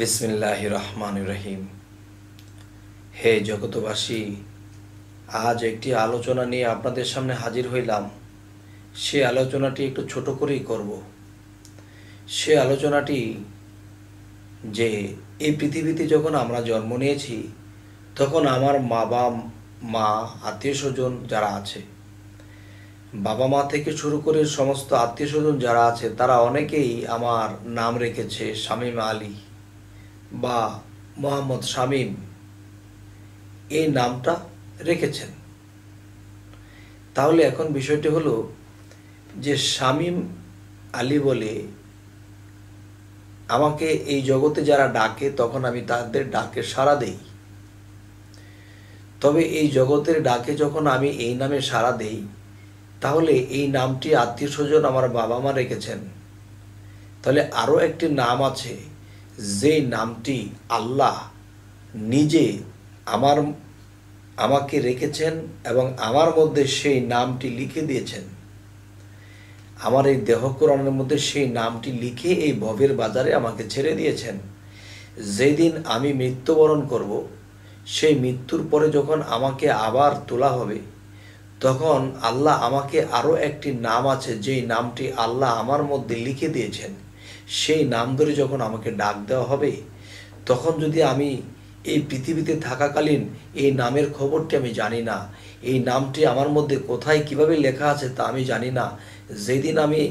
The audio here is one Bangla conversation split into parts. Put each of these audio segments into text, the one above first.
বিসমিল্লাহ রহমান রহিম হে জগতবাসী আজ একটি আলোচনা নিয়ে আপনাদের সামনে হাজির হইলাম সে আলোচনাটি একটু ছোট করেই করব সে আলোচনাটি যে এই পৃথিবীতে যখন আমরা জন্ম নিয়েছি তখন আমার মা বা মা আত্মীয় স্বজন যারা আছে বাবা মা থেকে শুরু করে সমস্ত আত্মীয় স্বজন যারা আছে তারা অনেকেই আমার নাম রেখেছে শামীম আলী বা মোহাম্মদ শামীম এই নামটা রেখেছেন তাহলে এখন বিষয়টি হলো যে শামীম আলী বলে আমাকে এই জগতে যারা ডাকে তখন আমি তাদের ডাকে সাড়া দেই তবে এই জগতের ডাকে যখন আমি এই নামে সাড়া দেই তাহলে এই নামটি আত্মীয় স্বজন আমার বাবা মা রেখেছেন তাহলে আরও একটি নাম আছে যে নামটি আল্লাহ নিজে আমার আমাকে রেখেছেন এবং আমার মধ্যে সেই নামটি লিখে দিয়েছেন আমার এই দেহকরণের মধ্যে সেই নামটি লিখে এই ভবের বাজারে আমাকে ছেড়ে দিয়েছেন যেদিন আমি মৃত্যুবরণ করব সেই মৃত্যুর পরে যখন আমাকে আবার তোলা হবে তখন আল্লাহ আমাকে আরও একটি নাম আছে যেই নামটি আল্লাহ আমার মধ্যে লিখে দিয়েছেন সেই নাম ধরে যখন আমাকে ডাক দেওয়া হবে তখন যদি আমি এই পৃথিবীতে থাকাকালীন এই নামের খবরটি আমি জানি না এই নামটি আমার মধ্যে কোথায় কিভাবে লেখা আছে তা আমি জানি না যেদিন আমি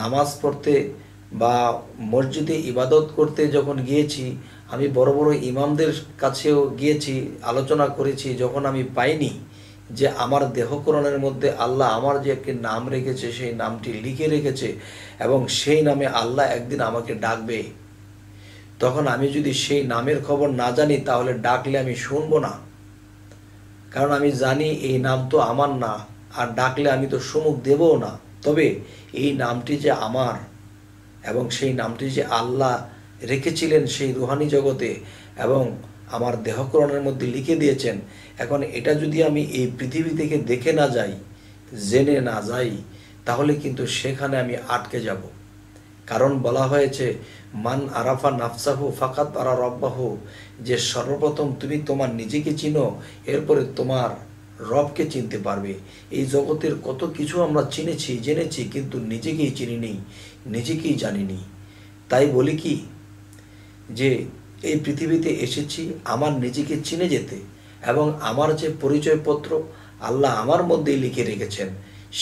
নামাজ পড়তে বা মসজিদে ইবাদত করতে যখন গিয়েছি আমি বড় বড় ইমামদের কাছেও গিয়েছি আলোচনা করেছি যখন আমি পাইনি যে আমার দেহকরণের মধ্যে আল্লাহ আমার যে একটি নাম রেখেছে সেই নামটি লিখে রেখেছে এবং সেই নামে আল্লাহ একদিন আমাকে ডাকবে তখন আমি যদি সেই নামের খবর না জানি তাহলে ডাকলে আমি শুনব না কারণ আমি জানি এই নাম তো আমার না আর ডাকলে আমি তো সমুখ দেবও না তবে এই নামটি যে আমার এবং সেই নামটি যে আল্লাহ রেখেছিলেন সেই রুহানি জগতে এবং আমার দেহকরণের মধ্যে লিখে দিয়েছেন এখন এটা যদি আমি এই পৃথিবী থেকে দেখে না যাই জেনে না যাই তাহলে কিন্তু সেখানে আমি আটকে যাব কারণ বলা হয়েছে মান আরাফা নাফসাহ ফাকাত আরা রব্বাহ যে সর্বপ্রথম তুমি তোমার নিজেকে চিনো এরপরে তোমার রবকে চিনতে পারবে এই জগতের কত কিছু আমরা চিনেছি জেনেছি কিন্তু নিজেকেই চিনিনি নিজেকেই জানিনি তাই বলি কি যে এই পৃথিবীতে এসেছি আমার নিজেকে চিনে যেতে এবং আমার যে পরিচয়পত্র আল্লাহ আমার মধ্যেই লিখে রেখেছেন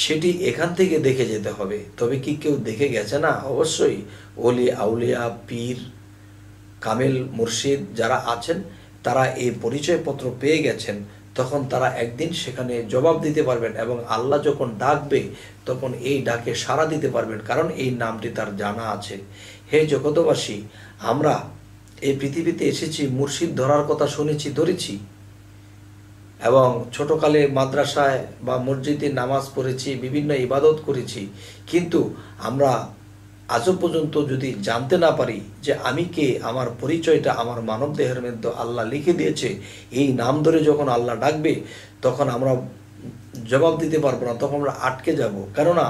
সেটি এখান থেকে দেখে যেতে হবে তবে কি কেউ দেখে গেছে না অবশ্যই ওলি আউলিয়া পীর কামিল মুর্শিদ যারা আছেন তারা এই পরিচয়পত্র পেয়ে গেছেন তখন তারা একদিন সেখানে জবাব দিতে পারবেন এবং আল্লাহ যখন ডাকবে তখন এই ডাকে সাড়া দিতে পারবেন কারণ এই নামটি তার জানা আছে হে জগতবাসী আমরা এই পৃথিবীতে এসেছি মুর্শিদ ধরার কথা শুনেছি ধরেছি এবং ছোটকালে মাদ্রাসায় বা মসজিদে নামাজ পড়েছি বিভিন্ন ইবাদত করেছি কিন্তু আমরা আজও পর্যন্ত যদি জানতে না পারি যে আমি কে আমার পরিচয়টা আমার মানব দেহের মধ্যে আল্লাহ লিখে দিয়েছে এই নাম ধরে যখন আল্লাহ ডাকবে তখন আমরা জবাব দিতে পারবো না তখন আমরা আটকে যাব কেননা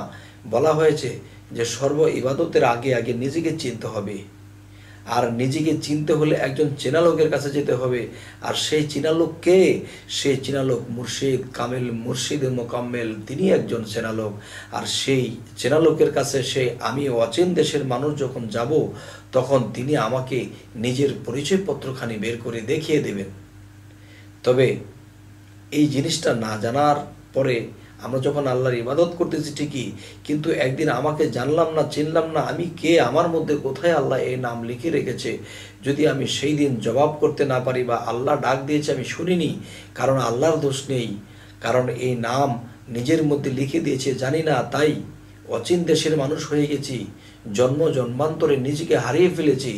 বলা হয়েছে যে সর্ব ইবাদতের আগে আগে নিজেকে চিনতে হবে আর নিজেকে চিনতে হলে একজন চেনা লোকের কাছে যেতে হবে আর সেই চেনা লোক কে সেই চেনা লোক মুর্শিদ কামেল মুর্শিদ মোকাম্মেল তিনি একজন চেনা লোক আর সেই চেনা লোকের কাছে সে আমি অচেন দেশের মানুষ যখন যাব তখন তিনি আমাকে নিজের পরিচয়পত্রখানি বের করে দেখিয়ে দেবেন তবে এই জিনিসটা না জানার পরে আমরা যখন আল্লাহর ইবাদত করতেছি ঠিকই কিন্তু একদিন আমাকে জানলাম না চিনলাম না আমি কে আমার মধ্যে কোথায় আল্লাহ এই নাম লিখে রেখেছে যদি আমি সেই দিন জবাব করতে না পারি বা আল্লাহ ডাক দিয়েছে আমি শুনিনি কারণ আল্লাহর দোষ নেই কারণ এই নাম নিজের মধ্যে লিখে দিয়েছে জানি না তাই অচিন দেশের মানুষ হয়ে গেছি জন্ম জন্মান্তরে নিজেকে হারিয়ে ফেলেছি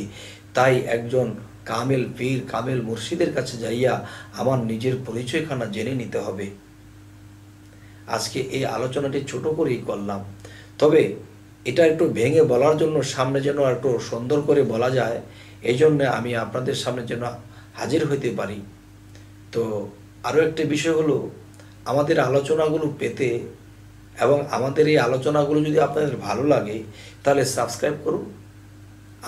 তাই একজন কামেল পীর কামেল মুর্শিদের কাছে যাইয়া আমার নিজের পরিচয়খানা জেনে নিতে হবে আজকে এই আলোচনাটি ছোট করেই করলাম তবে এটা একটু ভেঙে বলার জন্য সামনে যেন একটু সুন্দর করে বলা যায় এই জন্য আমি আপনাদের সামনে যেন হাজির হইতে পারি তো আরও একটি বিষয় হলো আমাদের আলোচনাগুলো পেতে এবং আমাদের এই আলোচনাগুলো যদি আপনাদের ভালো লাগে তাহলে সাবস্ক্রাইব করুন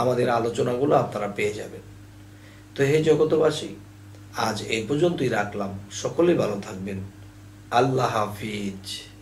আমাদের আলোচনাগুলো আপনারা পেয়ে যাবেন তো হে জগতবাসী আজ এই পর্যন্তই রাখলাম সকলেই ভালো থাকবেন Allah Hafiz.